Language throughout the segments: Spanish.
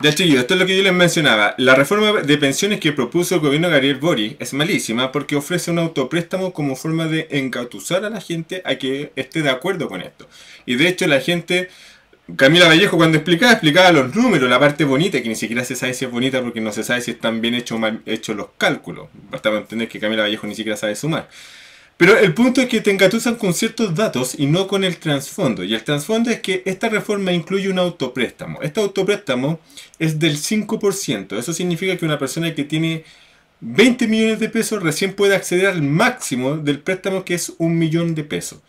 De hecho, esto es lo que yo les mencionaba. La reforma de pensiones que propuso el gobierno Gabriel Boric es malísima porque ofrece un autopréstamo como forma de encautuzar a la gente a que esté de acuerdo con esto. Y de hecho la gente, Camila Vallejo cuando explicaba, explicaba los números, la parte bonita, que ni siquiera se sabe si es bonita porque no se sabe si están bien hechos mal hechos los cálculos. Basta entender que Camila Vallejo ni siquiera sabe sumar. Pero el punto es que te engatusan con ciertos datos y no con el transfondo. Y el transfondo es que esta reforma incluye un autopréstamo. Este autopréstamo es del 5%. Eso significa que una persona que tiene 20 millones de pesos recién puede acceder al máximo del préstamo que es un millón de pesos.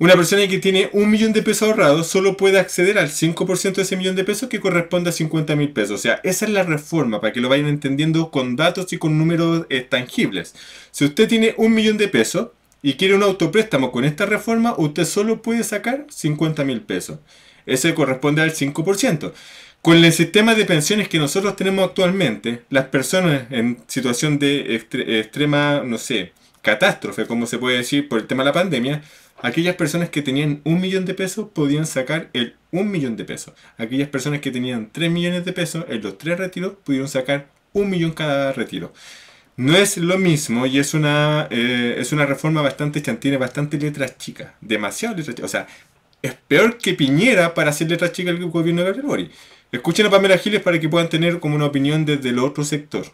Una persona que tiene un millón de pesos ahorrados solo puede acceder al 5% de ese millón de pesos que corresponde a 50 mil pesos. O sea, esa es la reforma para que lo vayan entendiendo con datos y con números eh, tangibles. Si usted tiene un millón de pesos y quiere un autopréstamo con esta reforma, usted solo puede sacar 50 mil pesos. Ese corresponde al 5%. Con el sistema de pensiones que nosotros tenemos actualmente, las personas en situación de extrema, no sé, catástrofe, como se puede decir, por el tema de la pandemia, Aquellas personas que tenían un millón de pesos podían sacar el un millón de pesos. Aquellas personas que tenían tres millones de pesos en los tres retiros pudieron sacar un millón cada retiro. No es lo mismo y es una, eh, es una reforma bastante chantina, bastante letras chicas, demasiado letras O sea, es peor que Piñera para hacer letras chicas el gobierno de Gabriel Escuchen a Pamela Giles para que puedan tener como una opinión desde el otro sector.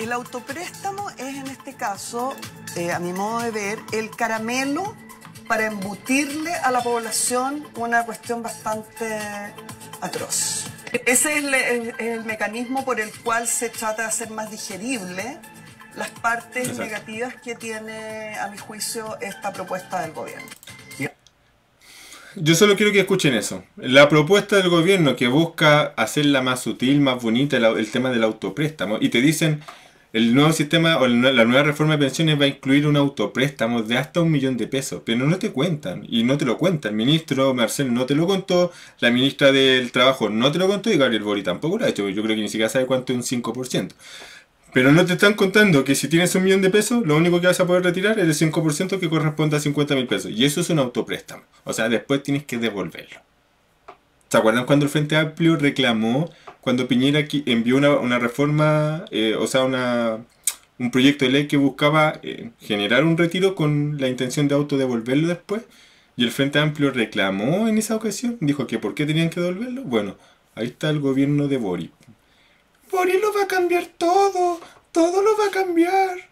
El autopréstamo es en este caso, eh, a mi modo de ver, el caramelo para embutirle a la población una cuestión bastante atroz. Ese es el, mecanismo por el cual se trata de hacer más digerible las partes negativas que tiene, a mi juicio, esta propuesta del gobierno. Yo solo quiero que escuchen eso. La propuesta del gobierno que busca hacerla más sutil, más bonita, el, el tema del autopréstamo, y te dicen, el nuevo sistema o la nueva reforma de pensiones va a incluir un autopréstamo de hasta un millón de pesos, pero no te cuentan y no te lo cuentan El ministro Marcel no te lo contó, la ministra del Trabajo no te lo contó y Gabriel Bori tampoco lo ha hecho. Yo creo que ni siquiera sabe cuánto es un 5%. Pero no te están contando que si tienes un millón de pesos, lo único que vas a poder retirar es el 5% que corresponde a 50 mil pesos. Y eso es un autopréstamo. O sea, después tienes que devolverlo. ¿Se acuerdan cuando el Frente Amplio reclamó cuando Piñera envió una, reforma, eh, o sea, un proyecto de ley que buscaba eh, generar un retiro con la intención de auto devolverlo después. Y el Frente Amplio reclamó en esa ocasión, dijo que por qué tenían que devolverlo. Bueno, ahí está el gobierno de Boric. Boric lo va a cambiar todo, todo lo va a cambiar.